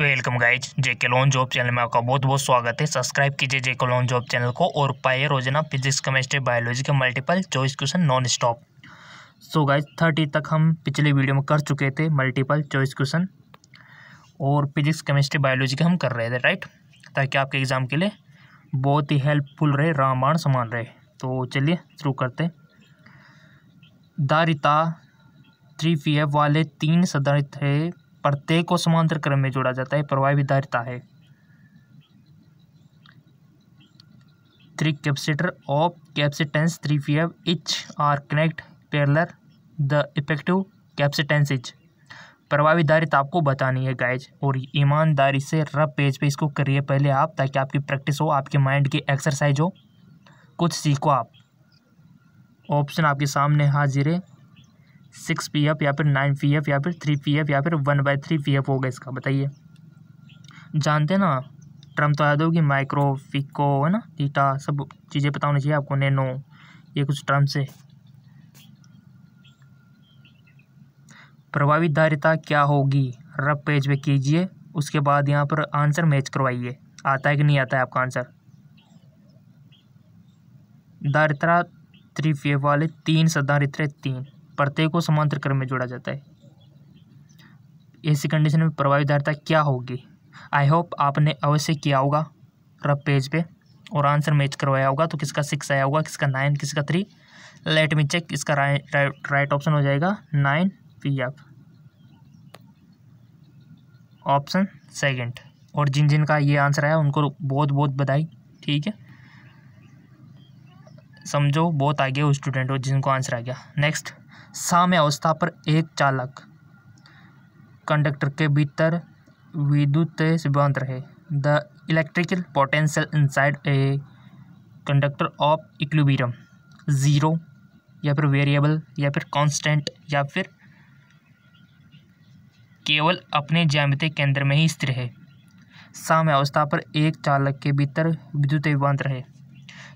welcome guys J K loan job channel में आपका बहुत बहुत स्वागत है सब्सक्राइब कीजिए जेके लोन जॉब चैनल को और पाए रोजाना फिजिक्स केमिस्ट्री बायोलॉजी के multiple choice question non stop so guys thirty तक हम पिछले वीडियो में कर चुके थे मल्टीपल चॉइस क्वेश्चन और फिजिक्स केमिस्ट्री बायोलॉजी के हम कर रहे थे राइट ताकि आपके एग्ज़ाम के लिए बहुत ही हेल्पफुल रहे रामायण समान रहे तो चलिए शुरू करते दारिता थ्री फी वाले तीन सदन थे प्रत्येक को समांतर क्रम में जोड़ा जाता है प्रभावितारिता है three capacitor of capacitance three एव each are connect parallel the effective capacitance each प्रभावितारिता आपको बतानी है गाइज और ईमानदारी से रब पेज पे इसको करिए पहले आप ताकि आपकी प्रैक्टिस हो आपके माइंड की एक्सरसाइज हो कुछ सीखो आप ऑप्शन आपके सामने हाजिर है सिक्स पी एफ या फिर नाइन पी एफ या फिर थ्री पी एफ या फिर one by three P F होगा इसका बताइए जानते हैं ना ट्रम तो याद होगी माइक्रो फिको है ना टीटा सब चीज़ें पता होनी चाहिए आपको नैनो ये कुछ ट्रम से प्रभावी धारिता क्या होगी रब पेज पे कीजिए उसके बाद यहाँ पर आंसर मैच करवाइए आता है कि नहीं आता है आपका आंसर दारित्रा थ्री एफ वाले तीन सदारित्रे तीन प्रत्यय को समांतर क्रम में जोड़ा जाता है ऐसी कंडीशन में प्रभावी धारिता क्या होगी आई होप आपने अवश्य किया होगा रफ पेज पे और आंसर मैच करवाया होगा तो किसका सिक्स आया होगा किसका नाइन किसका थ्री लेट मी चेक इसका राइट राइट ऑप्शन हो जाएगा nine P F option second और जिन जिन का ये आंसर आया उनको बहुत बहुत बधाई ठीक है समझो बहुत आगे वो स्टूडेंट हो जिनको आंसर आ गया नेक्स्ट साम्य अवस्था पर एक चालक कंडक्टर के भीतर विद्युत सिद्धांत रहे the electrical potential inside a conductor of equilibrium zero या फिर वेरिएबल या फिर कांस्टेंट या फिर केवल अपने ज्यामिति केंद्र में ही स्थिर है साम्य अवस्था पर एक चालक के भीतर विद्युत विभवांतर रहे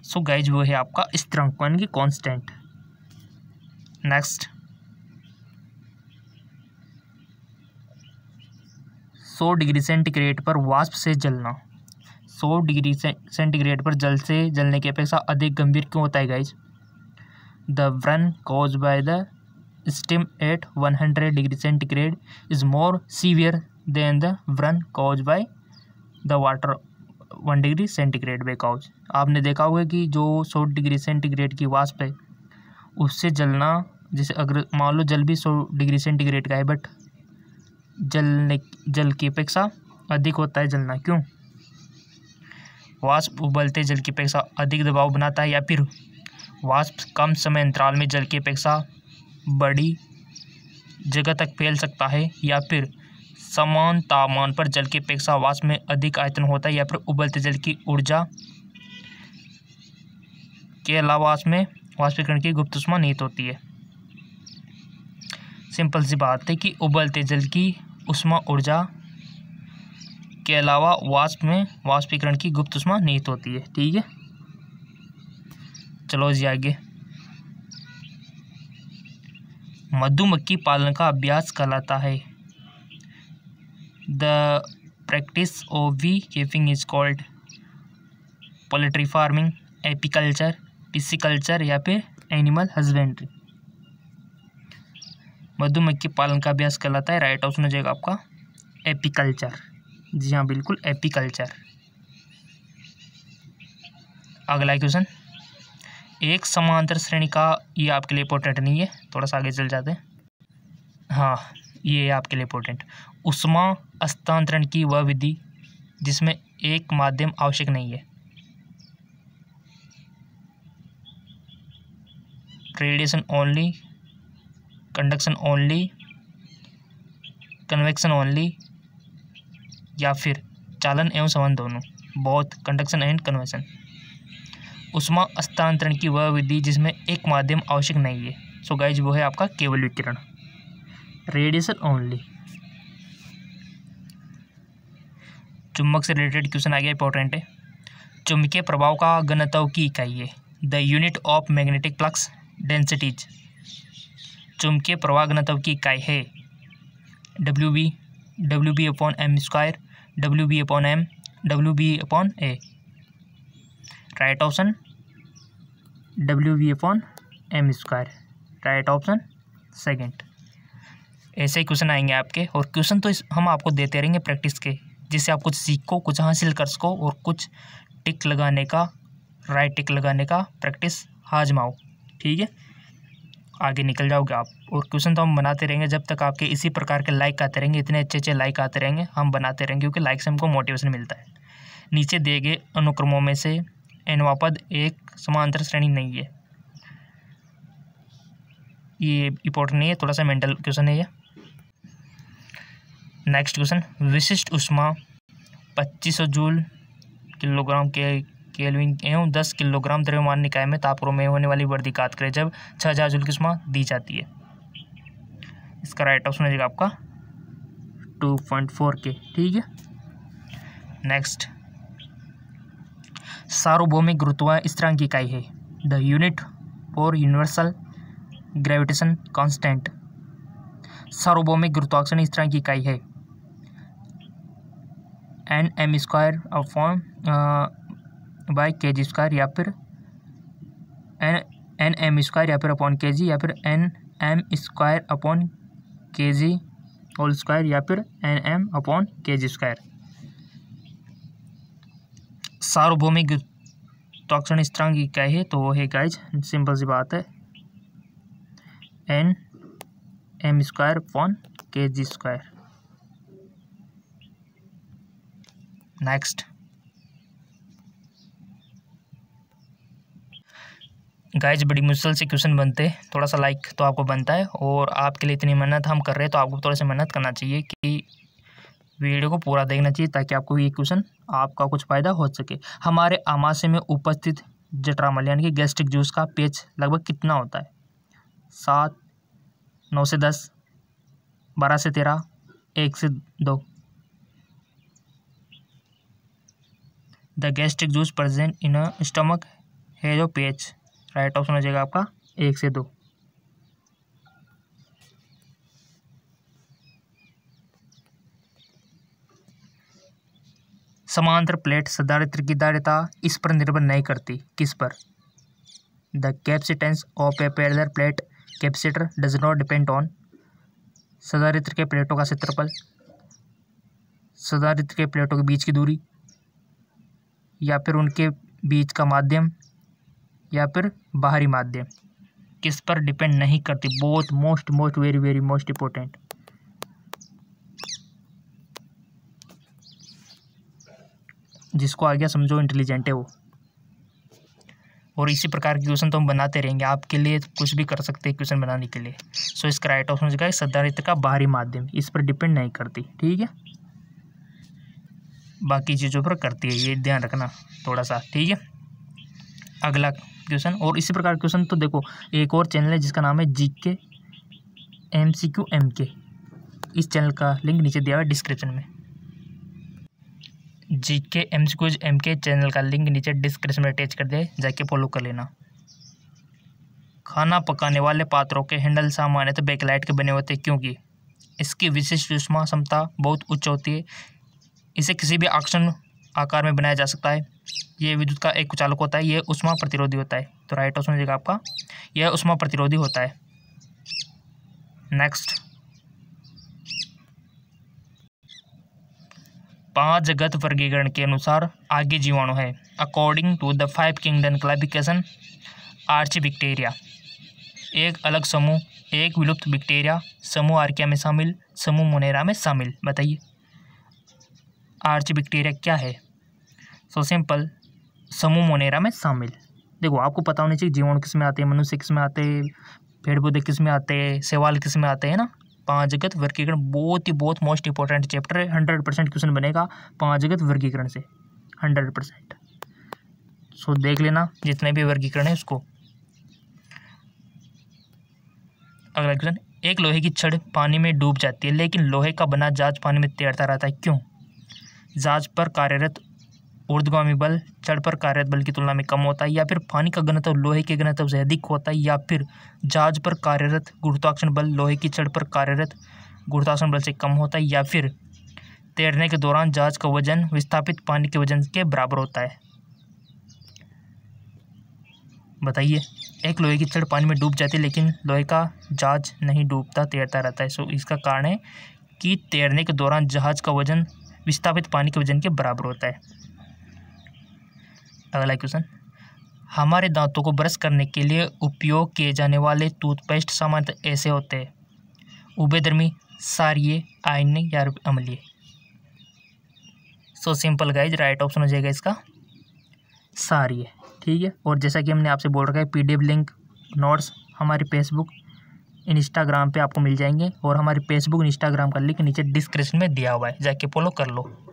सो गाइज वो है आपका स्थिरांक यानी कि कांस्टेंट नेक्स्ट सौ डिग्री सेंटीग्रेड पर वाष्प से जलना सौ डिग्री सेंटीग्रेड पर जल से जलने की अपेक्षा अधिक गंभीर क्यों होता है guys the burn caused by the steam at one hundred degree centigrade is more severe than the burn caused by the water one degree centigrade because आपने देखा होगा कि जो सौ डिग्री सेंटीग्रेड की वाष्प है उससे जलना जैसे अगर मान लो जल भी सौ डिग्री सेंटीग्रेड का है बट जलने जल की अपेक्षा अधिक होता है जलना क्यों वाष्प उबलते जल की अपेक्षा अधिक दबाव बनाता है या फिर वाष्प कम समय अंतराल में जल की अपेक्षा बड़ी जगह तक फैल सकता है या फिर समान तापमान पर जल की अपेक्षा वाष्प में अधिक आयतन होता है या फिर उबलते जल की ऊर्जा के अलावा वाष्प में वाष्पीकरण की गुप्त उष्मा नहीं होती है सिंपल सी बात है कि उबलते जल की उष्मा ऊर्जा के अलावा वाष्प में वाष्पीकरण की गुप्त उष्मा निहित होती है ठीक है चलो जी आगे मधुमक्खी पालन का अभ्यास कहलाता है the practice of beekeeping is called poultry farming apiculture pisciculture या फिर एनिमल हस्बेंड्री मधुमक्खी पालन का अभ्यास कहलाता है राइट ऑप्शन हो जाएगा आपका एपिकल्चर जी हाँ बिल्कुल एपिकल्चर अगला क्वेश्चन एक समांतर श्रेणी का ये आपके लिए इंपॉर्टेंट नहीं है थोड़ा सा आगे चल जाते हैं हाँ ये आपके लिए इंपॉर्टेंट उष्मा हस्तांतरण की वह विधि जिसमें एक माध्यम आवश्यक नहीं है radiation only conduction only convection only या फिर चालन एवं संवहन दोनों बहुत कंडक्शन एंड कन्वेक्शन उष्मा हस्तांतरण की वह विधि जिसमें एक माध्यम आवश्यक नहीं है सो गाइज वो है आपका केवल विकिरण रेडिएशन ओनली चुंबक से रिलेटेड क्वेश्चन आ गया इंपॉर्टेंट है चुंबकीय प्रभाव का घनत्व की इकाई है the unit of magnetic flux densities चुंबकीय घनत्व की इकाई है W B W B upon M square W B upon M W B upon A right option W B upon M square right option second ऐसे ही question आएंगे आपके और क्वेश्चन तो इस हम आपको देते रहेंगे प्रैक्टिस के जिससे आप कुछ सीखो कुछ हासिल कर सको और कुछ टिक लगाने का राइट टिक लगाने का प्रैक्टिस हाजमाओ ठीक है आगे निकल जाओगे आप और क्वेश्चन तो हम बनाते रहेंगे जब तक आपके इसी प्रकार के लाइक आते रहेंगे इतने अच्छे अच्छे लाइक आते रहेंगे हम बनाते रहेंगे क्योंकि लाइक से हमको मोटिवेशन मिलता है नीचे दिए गए अनुक्रमों में से एनवापद एक समांतर श्रेणी नहीं है ये इंपॉर्टेंट नहीं है थोड़ा सा मेंटल क्वेश्चन है ये नेक्स्ट क्वेश्चन विशिष्ट उष्मा 2500 जूल किलोग्राम के केल्विन एवं दस किलोग्राम द्रव्यमान निकाय में तापरों में होने वाली वृद्धि का करें जब छः हज़ार जुल की दी जाती है इसका राइट ऑप्शन हो जाएगा आपका टू पॉइंट फोर के ठीक है नेक्स्ट सार्वभौमिक गुरुत्व स्थिरांक की इकाई है the unit for universal gravitation constant सार्वभौमिक गुरुत्वाकर्षण स्थिरांक की इकाई है N M square form by K G square या फिर एन एन एम स्क्वायर या फिर अपॉन के जी या फिर एन एम स्क्वायर अपॉन के जी होल स्क्वायर या फिर एन एम अपॉन के जी स्क्वायर सार्वभौमिक गुरुत्वाकर्षण स्थिरांक क्या है तो वो है गाइज सिंपल सी बात है एन एम स्क्वायर अपॉन के जी स्क्वायर नेक्स्ट गाइज बड़ी मुश्किल से क्वेश्चन बनते हैं थोड़ा सा लाइक तो आपको बनता है और आपके लिए इतनी मेहनत हम कर रहे हैं तो आपको थोड़ा सा मेहनत करना चाहिए कि वीडियो को पूरा देखना चाहिए ताकि आपको ये क्वेश्चन आपका कुछ फ़ायदा हो सके हमारे आमाशय में उपस्थित जटरामल यानी कि गैस्ट्रिक जूस का पेच लगभग कितना होता है सात नौ से दस बारह से तेरह एक से दो the gastric juice present in stomach has जो पेच राइट ऑप्शन हो जाएगा आपका एक से दो समांतर प्लेट सदारित्र की दारिता इस पर निर्भर नहीं करती किस पर the capacitance of a parallel plate capacitor does not depend on सदारित्र के प्लेटों का क्षेत्रफल सदारित्र के प्लेटों के बीच की दूरी या फिर उनके बीच का माध्यम या फिर बाहरी माध्यम किस पर डिपेंड नहीं करती बहुत most most very very most important जिसको आ गया समझो इंटेलिजेंट है वो और इसी प्रकार के क्वेश्चन तो हम बनाते रहेंगे आपके लिए कुछ भी कर सकते हैं क्वेश्चन बनाने के लिए सो इसका राइट ऑप्शन हो जाएगा सदारित का बाहरी माध्यम इस पर डिपेंड नहीं करती ठीक है बाकी चीज़ों पर करती है ये ध्यान रखना थोड़ा सा ठीक है अगला क्वेश्चन और इसी प्रकार क्वेश्चन तो देखो एक और चैनल है जिसका नाम है जी K M C Q M के इस चैनल का लिंक नीचे दिया हुआ है डिस्क्रिप्शन में G K M C Qs एम के चैनल का लिंक नीचे डिस्क्रिप्शन में अटैच कर दे जाके फॉलो कर लेना खाना पकाने वाले पात्रों के हैंडल सामान्यतः तो बैकलाइट के बने होते हैं क्योंकि इसकी विशिष्ट सुषमा क्षमता बहुत उच्च होती है इसे किसी भी आकर्षण आकार में बनाया जा सकता है ये विद्युत का एक कुचालक होता है ये उष्मा प्रतिरोधी होता है तो राइट ऑप्शन हो आपका यह उष्मा प्रतिरोधी होता है नेक्स्ट पांच जगत वर्गीकरण के अनुसार आगे जीवाणु है according to the five kingdom classification archaebacteria एक अलग समूह एक विलुप्त बैक्टीरिया समूह आर्किया में शामिल समूह मोनेरा में शामिल बताइए आर्च बैक्टीरिया क्या है सो so, सिंपल समूह मोनेरा में शामिल देखो आपको पता होना चाहिए जीवाणु किस में आते हैं मनुष्य किस में आते हैं पेड़ पौधे किस में आते हैं सेवाल किस में आते हैं ना पाँच जगत वर्गीकरण बहुत ही बहुत मोस्ट इंपॉर्टेंट चैप्टर है हंड्रेड परसेंट क्वेश्चन बनेगा पाँच जगत वर्गीकरण से हंड्रेड परसेंट सो देख लेना जितने भी वर्गीकरण है उसको अगला क्वेश्चन एक लोहे की छड़ पानी में डूब जाती है लेकिन लोहे का बना जहाज पानी में तैरता रहता है क्यों जहाज पर कार्यरत ऊर्ध्वगामी बल चढ़ पर कार्यरत बल की तुलना में कम होता है या फिर पानी का घनत्व लोहे के घनत्व से अधिक होता है या फिर जहाज पर कार्यरत गुरुत्वाकर्षण बल लोहे की चढ़ पर कार्यरत गुरुत्वाकर्षण बल से कम होता है या फिर तैरने के दौरान जहाज का वजन विस्थापित पानी के वजन के बराबर होता है बताइए एक लोहे की चढ़ पानी में डूब जाती है लेकिन लोहे का जहाज नहीं डूबता तैरता रहता है सो इसका कारण है कि तैरने के दौरान जहाज का वजन विस्थापित पानी के वजन के बराबर होता है अगला क्वेश्चन हमारे दांतों को ब्रश करने के लिए उपयोग किए जाने वाले टूथपेस्ट सामान्य ऐसे होते हैं उबेदर्मी सारिये आयन या अम्लीय so simple guys right option हो जाएगा इसका सारिये ठीक है और जैसा कि हमने आपसे बोल रखा है पीडीएफ लिंक नोट्स हमारी फेसबुक इंस्टाग्राम पे आपको मिल जाएंगे और हमारी फेसबुक इंस्टाग्राम का लिंक नीचे डिस्क्रिप्शन में दिया हुआ है जाके फॉलो कर लो